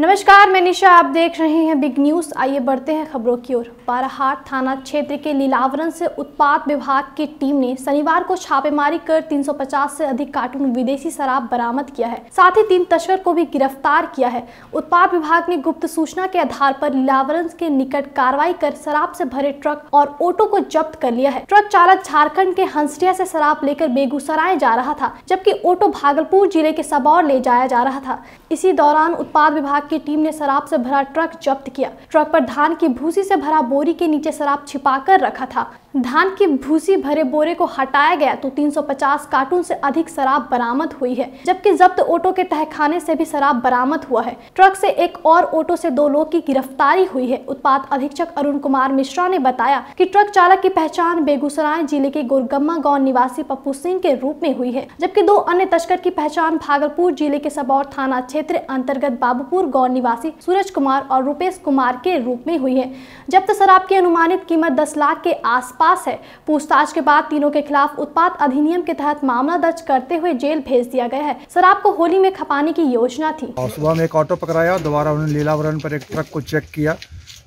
नमस्कार मैं निशा आप देख रहे हैं बिग न्यूज आइए बढ़ते हैं खबरों की ओर बाराहाट थाना क्षेत्र के लीलावरण से उत्पाद विभाग की टीम ने शनिवार को छापेमारी कर 350 से अधिक कार्टून विदेशी शराब बरामद किया है साथ ही तीन तस्कर को भी गिरफ्तार किया है उत्पाद विभाग ने गुप्त सूचना के आधार पर लीलावरण के निकट कार्रवाई कर शराब से भरे ट्रक और ऑटो को जब्त कर लिया है ट्रक चालक झारखण्ड के हंसटिया से शराब लेकर बेगूसराय जा रहा था जबकि ऑटो भागलपुर जिले के सबौर ले जाया जा रहा था इसी दौरान उत्पाद विभाग की टीम ने शराब से भरा ट्रक जब्त किया ट्रक पर धान की भूसी से भरा बोरी के नीचे शराब छिपा कर रखा था धान की भूसी भरे बोरे को हटाया गया तो 350 कार्टून से अधिक शराब बरामद हुई है जबकि जब्त ऑटो के तहखाने से भी शराब बरामद हुआ है ट्रक से एक और ऑटो से दो लोग की गिरफ्तारी हुई है उत्पाद अधीक्षक अरुण कुमार मिश्रा ने बताया कि ट्रक चालक की पहचान बेगूसराय जिले के गोरगम्मा गांव निवासी पप्पू सिंह के रूप में हुई है जबकि दो अन्य तस्कर की पहचान भागलपुर जिले के सबौर थाना क्षेत्र अंतर्गत बाबूपुर गौर निवासी सूरज कुमार और रूपेश कुमार के रूप में हुई है जब्त शराब की अनुमानित कीमत दस लाख के आसपास है पूछताछ के बाद तीनों के खिलाफ उत्पाद अधिनियम के तहत मामला दर्ज करते हुए जेल भेज दिया गया है शराब को होली में खपाने की योजना थी सुबह में एक ऑटो पकड़ाया दोबारा उन्होंने लीलावरण पर एक ट्रक को चेक किया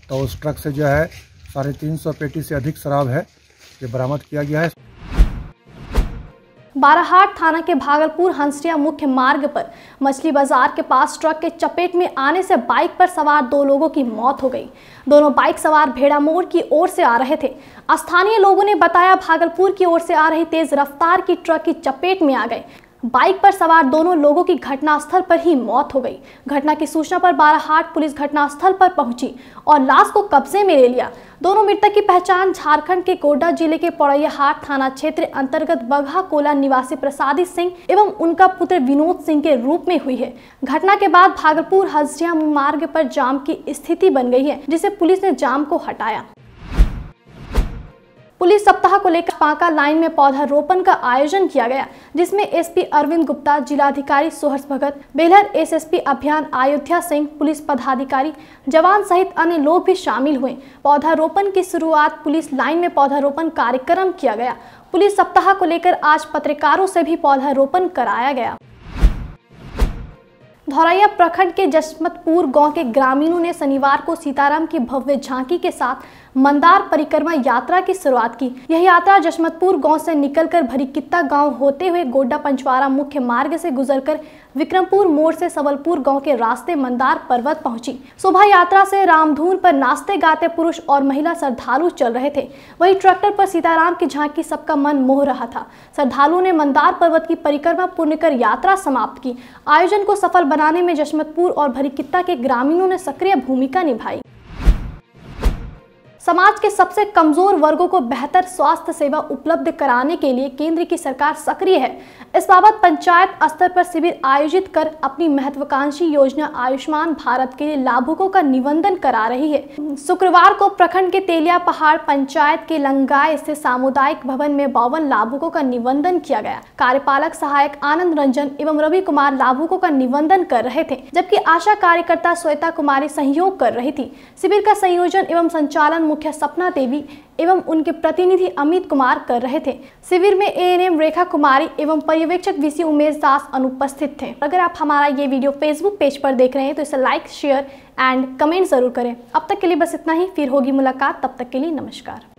तो उस ट्रक से जो है साढ़े तीन सौ पेटी से अधिक शराब है ये बरामद किया गया है बाराहाट थाना के भागलपुर हंसरिया मुख्य मार्ग पर मछली बाजार के पास ट्रक के चपेट में आने से बाइक पर सवार दो लोगों की मौत हो गई दोनों बाइक सवार भेड़ा मोड़ की ओर से आ रहे थे स्थानीय लोगों ने बताया भागलपुर की ओर से आ रही तेज रफ्तार की ट्रक की चपेट में आ गए बाइक पर सवार दोनों लोगों की घटनास्थल पर ही मौत हो गई घटना की सूचना पर बाराहाट पुलिस घटनास्थल पर पहुंची और लाश को कब्जे में ले लिया दोनों मृतक की पहचान झारखंड के गोड्डा जिले के हाट थाना क्षेत्र अंतर्गत बगहा कोला निवासी प्रसादी सिंह एवं उनका पुत्र विनोद सिंह के रूप में हुई है घटना के बाद भागलपुर हजरिया मार्ग पर जाम की स्थिति बन गई है जिसे पुलिस ने जाम को हटाया पुलिस सप्ताह को लेकर पाका लाइन में पौधा रोपण का आयोजन किया गया जिसमें एसपी अरविंद गुप्ता जिलाधिकारी सुहर्ष भगत बेलहर एसएसपी अभियान अयोध्या सिंह पुलिस पदाधिकारी जवान सहित अन्य लोग भी शामिल हुए पौधारोपण की शुरुआत पुलिस लाइन में पौधारोपण कार्यक्रम किया गया पुलिस सप्ताह को लेकर आज पत्रकारों से भी पौधारोपण कराया गया धौरैया प्रखंड के जसमतपुर गांव के ग्रामीणों ने शनिवार को सीताराम की भव्य झांकी के साथ मंदार परिक्रमा यात्रा की शुरुआत की यह यात्रा जसमतपुर गांव से निकलकर भरिकित्ता गांव होते हुए गोड्डा पंचवारा मुख्य मार्ग से गुजरकर विक्रमपुर मोड़ से सबलपुर गांव के रास्ते मंदार पर्वत पहुंची शोभा यात्रा से रामधून पर नाचते गाते पुरुष और महिला श्रद्धालु चल रहे थे वहीं ट्रैक्टर पर सीताराम की झांकी सबका मन मोह रहा था श्रद्धालु ने मंदार पर्वत की परिक्रमा पूर्ण कर यात्रा समाप्त की आयोजन को सफल बनाने में जशमतपुर और भरिकित्ता के ग्रामीणों ने सक्रिय भूमिका निभाई समाज के सबसे कमजोर वर्गों को बेहतर स्वास्थ्य सेवा उपलब्ध कराने के लिए केंद्र की सरकार सक्रिय है इस बाबत पंचायत स्तर पर शिविर आयोजित कर अपनी महत्वाकांक्षी योजना आयुष्मान भारत के लिए लाभुकों का निबंधन करा रही है शुक्रवार को प्रखंड के तेलिया पहाड़ पंचायत के लंगाई स्थित सामुदायिक भवन में बावन लाभुकों का निबंधन किया गया कार्यपालक सहायक आनंद रंजन एवं रवि कुमार लाभुकों का निबंधन कर रहे थे जबकि आशा कार्यकर्ता श्वेता कुमारी सहयोग कर रही थी शिविर का संयोजन एवं संचालन मुखिया सपना देवी एवं उनके प्रतिनिधि अमित कुमार कर रहे थे शिविर में एएनएम रेखा कुमारी एवं पर्यवेक्षक वीसी उमेश दास अनुपस्थित थे अगर आप हमारा ये वीडियो फेसबुक पेज पर देख रहे हैं तो इसे लाइक शेयर एंड कमेंट जरूर करें अब तक के लिए बस इतना ही फिर होगी मुलाकात तब तक के लिए नमस्कार